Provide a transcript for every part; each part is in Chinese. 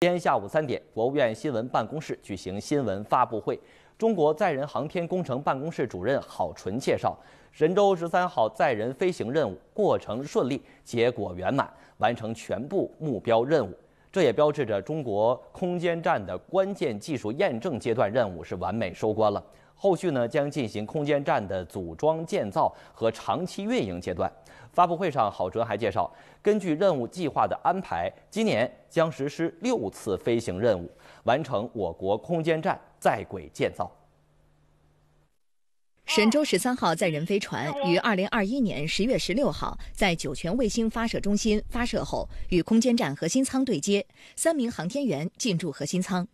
今天下午三点，国务院新闻办公室举行新闻发布会。中国载人航天工程办公室主任郝纯介绍，神舟十三号载人飞行任务过程顺利，结果圆满，完成全部目标任务。这也标志着中国空间站的关键技术验证阶段任务是完美收官了。后续呢，将进行空间站的组装建造和长期运营阶段。发布会上，郝哲还介绍，根据任务计划的安排，今年将实施六次飞行任务，完成我国空间站在轨建造。神舟十三号载人飞船于二零二一年十月十六号在酒泉卫星发射中心发射后，与空间站核心舱对接，三名航天员进驻核心舱，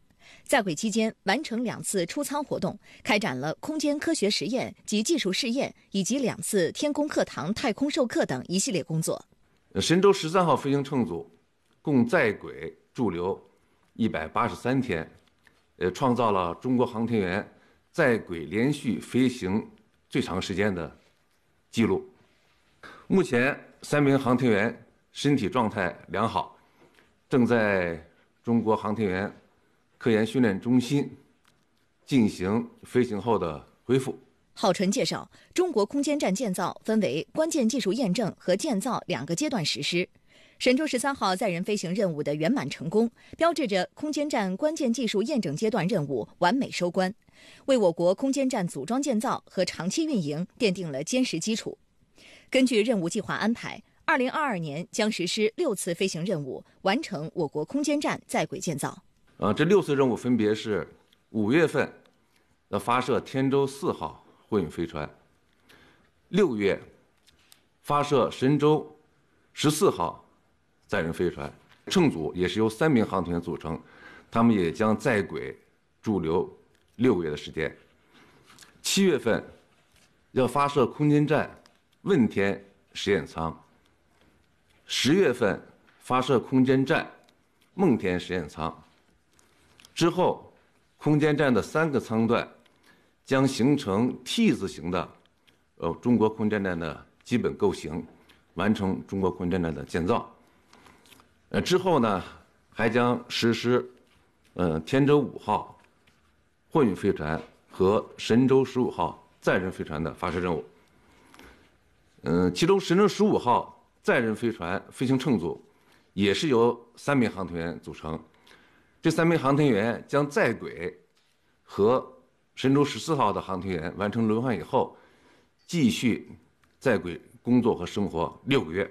在轨期间完成两次出舱活动，开展了空间科学实验及技术试验，以及两次天宫课堂太空授课等一系列工作。神舟十三号飞行乘组共在轨驻留一百八十三天，呃，创造了中国航天员。在轨连续飞行最长时间的记录。目前，三名航天员身体状态良好，正在中国航天员科研训练中心进行飞行后的恢复。郝纯介绍，中国空间站建造分为关键技术验证和建造两个阶段实施。神舟十三号载人飞行任务的圆满成功，标志着空间站关键技术验证阶段任务完美收官。为我国空间站组装建造和长期运营奠定了坚实基础。根据任务计划安排，2022年将实施六次飞行任务，完成我国空间站在轨建造。呃，这六次任务分别是：五月份要发射天舟四号货运飞船，六月发射神舟十四号载人飞船。乘组也是由三名航天员组成，他们也将在轨驻留。六个月的时间，七月份要发射空间站问天实验舱，十月份发射空间站梦天实验舱。之后，空间站的三个舱段将形成 T 字形的，呃，中国空间站的基本构型，完成中国空间站的建造。呃，之后呢，还将实施，呃，天舟五号。货运飞船和神舟十五号载人飞船的发射任务。嗯，其中神舟十五号载人飞船飞行乘组，也是由三名航天员组成。这三名航天员将在轨和神舟十四号的航天员完成轮换以后，继续在轨工作和生活六个月。